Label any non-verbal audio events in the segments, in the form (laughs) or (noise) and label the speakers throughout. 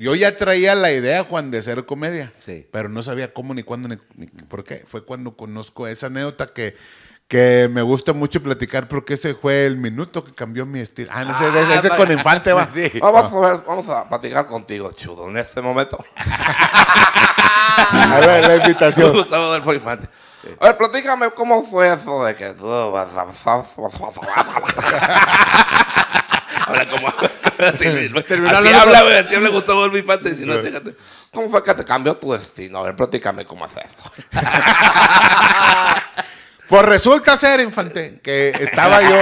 Speaker 1: Yo ya traía la idea, Juan, de hacer comedia. Sí. Pero no sabía cómo, ni cuándo, ni, por qué. Fue cuando conozco esa anécdota que, que me gusta mucho platicar porque ese fue el minuto que cambió mi estilo. Ah, no sé, ah, ese, con Infante va. (laughs) Ah, vamos, a vamos a platicar contigo, chudo, en este momento. (laughs) a ver, la invitación. Un saludo del Infante. A ver, platícame cómo fue eso de que tú vas a... (laughs) (laughs) habla como así, Pero así no, habla, güey, no, así habla Gustavo Si no, chécate. ¿Cómo fue que te cambió tu destino? A ver, platícame cómo haces eso. (laughs) pues resulta ser, Infante, que estaba yo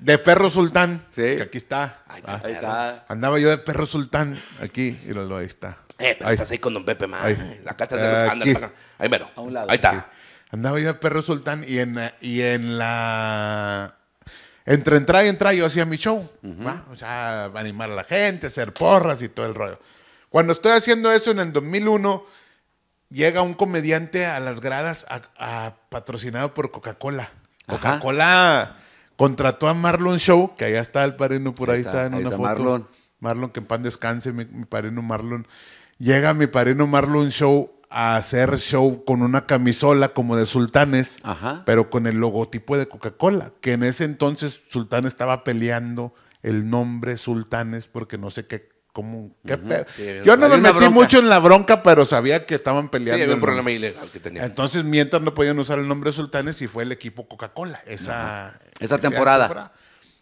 Speaker 1: de perro sultán. Sí. Que aquí está. Ahí está, ahí está. Andaba yo de perro sultán aquí y lo, lo ahí está. Eh, pero ahí. estás ahí con Don Pepe, más. Acá estás. de. Ahí mero. A un lado. Ahí está. Andaba yo de perro sultán y en, y en la entre entrar y entrar yo hacía mi show, o sea, animar a la gente, hacer porras y todo el rollo. Cuando estoy haciendo eso en el 2001, llega un comediante a las gradas patrocinado por Coca-Cola. Coca-Cola contrató a Marlon Show, que allá está el pareno por ahí, está, en una foto. Marlon. Marlon, que en pan descanse, mi, pareno Marlon. Llega mi parino Marlon Show a hacer show con una camisola como de Sultanes, pero con el logotipo de Coca-Cola, que en ese entonces Sultán estaba peleando el nombre Sultanes porque no sé qué como ¿qué Yo no me metí mucho en la bronca, pero sabía que estaban peleando. Sí, había un problema ilegal que tenían. Entonces, mientras no podían usar el nombre Sultanes y fue el equipo Coca-Cola esa, esa, temporada.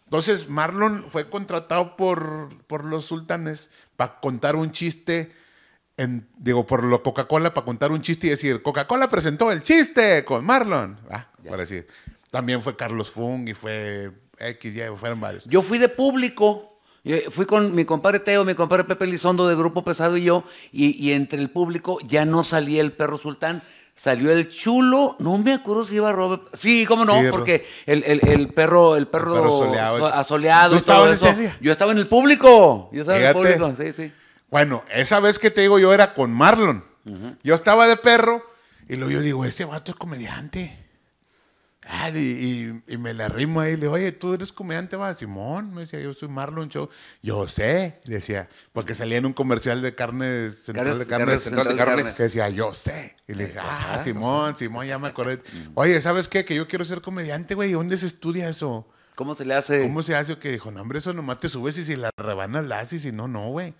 Speaker 1: Entonces, Marlon fue contratado por, por los Sultanes para contar un chiste digo, por lo Coca-Cola para contar un chiste y decir, Coca-Cola presentó el chiste con Marlon. Ah, para decir. También fue Carlos Fung y fue X, Y, fueron varios. Yo fui de público. fui con mi compadre Teo, mi compadre Pepe Lizondo de Grupo Pesado y yo, y, entre el público ya no salía el perro sultán, salió el chulo, no me acuerdo si iba Robert, sí, cómo no, porque el, el, el, perro, el perro, soleado, asoleado Yo estaba en el público, yo estaba en el público, sí, sí. Bueno, esa vez que te digo yo era con Marlon. Yo estaba de perro y luego yo digo, este vato es comediante. Ah, y, me la rimo ahí, le digo, oye, tú eres comediante, va, Simón. Me decía, yo soy Marlon Show. Yo sé, le decía, porque salía en un comercial de carne central de carne, central, de carne, que decía, yo sé. Y le dije, ah, Simón, Simón, ya me acordé. (laughs) Mm. oye, ¿sabes qué? Que yo quiero ser comediante, güey, ¿dónde se estudia eso? ¿Cómo se le hace? ¿Cómo se hace? Que dijo, no, hombre, eso nomás te subes y si la rebanas las haces y no, no, güey.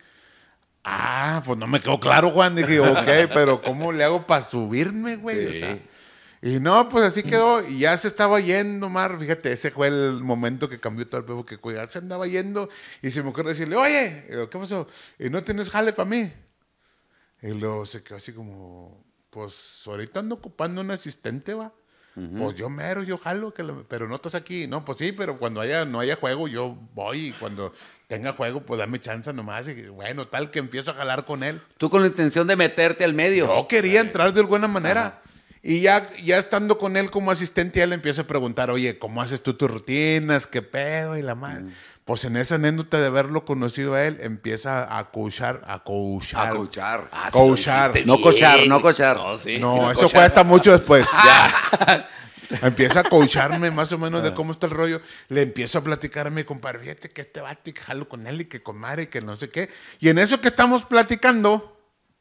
Speaker 1: Ah, pues no me quedó claro, Juan. Dije, (laughs) ok, pero ¿cómo le hago para subirme, güey? y no, pues así quedó. Y ya se estaba yendo, Mar. Fíjate, ese fue el momento que cambió todo el pueblo que cuidarse, Se andaba yendo y se me ocurrió decirle, oye, ¿qué pasó? ¿Y no tienes jale para mí? Y luego se quedó así como, pues ahorita ando ocupando un asistente, va. Pues yo mero, yo jalo, que pero no estás aquí. No, pues sí, pero cuando haya, no haya juego, yo voy y cuando tenga juego, pues dame chance nomás. Y bueno, tal que empiezo a jalar con él. Tú con la intención de meterte al medio. Yo quería entrar de alguna manera. Y ya, ya estando con él como asistente, ya le empiezo a preguntar, oye, ¿cómo haces tú tus rutinas? ¿Qué pedo? Y la madre. Mm. Pues en esa anécdota de haberlo conocido a él, empieza a coachar, a coachar. A coachar. Ah, no coachar, no coachar. No, eso cuesta mucho después. (laughs) (laughs) empieza a coacharme más o menos de ah. cómo está el rollo. Le empiezo a platicar a mi compadre, fíjate que este bate y que jalo con él y que con madre y que no sé qué. Y en eso que estamos platicando,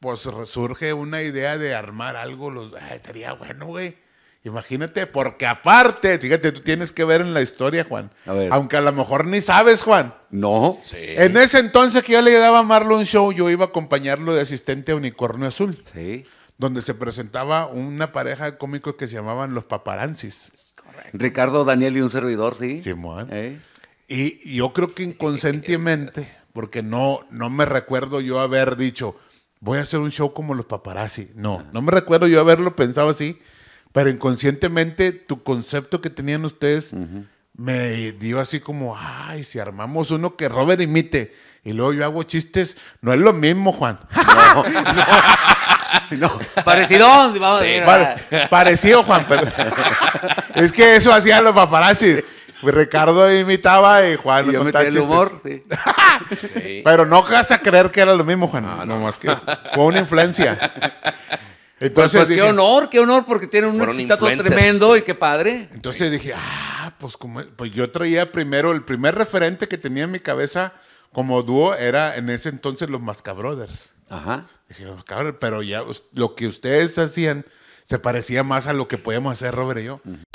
Speaker 1: pues surge una idea de armar algo, los, estaría bueno, güey. Imagínate, porque aparte, fíjate, tú tienes que ver en la historia, Juan. Aunque a lo mejor ni sabes, Juan. No. Sí. En ese entonces que yo le daba a Marlon un show, yo iba a acompañarlo de asistente a Unicornio Azul. Sí. Donde se presentaba una pareja de cómicos que se llamaban Los Paparanzis. Correcto. Ricardo Daniel y un servidor, sí. Simón. Juan. Y yo creo que inconscientemente, porque no, no me recuerdo yo haber dicho, voy a hacer un show como los paparazzi. No, no me recuerdo yo haberlo pensado así, pero inconscientemente tu concepto que tenían ustedes me dio así como, ay, si armamos uno que Robert imite y luego yo hago chistes, no es lo mismo, Juan. (laughs) No, (laughs) no. Parecido, vamos a parecido, Juan, pero (laughs) es que eso hacían los paparazzi. Pues Ricardo imitaba y Juan y yo el humor, (laughs) sí. Pero no vas a creer que era lo mismo, Juan. No, más que fue una influencia. Pues, entonces pues, qué honor, qué honor, porque tiene un éxito tremendo y qué padre. Entonces dije, ah, pues como, pues yo traía primero, el primer referente que tenía en mi cabeza como dúo era en ese entonces los Mascabrothers. Ajá. Dije, oh, pero ya lo que ustedes hacían se parecía más a lo que podíamos hacer Robert y yo.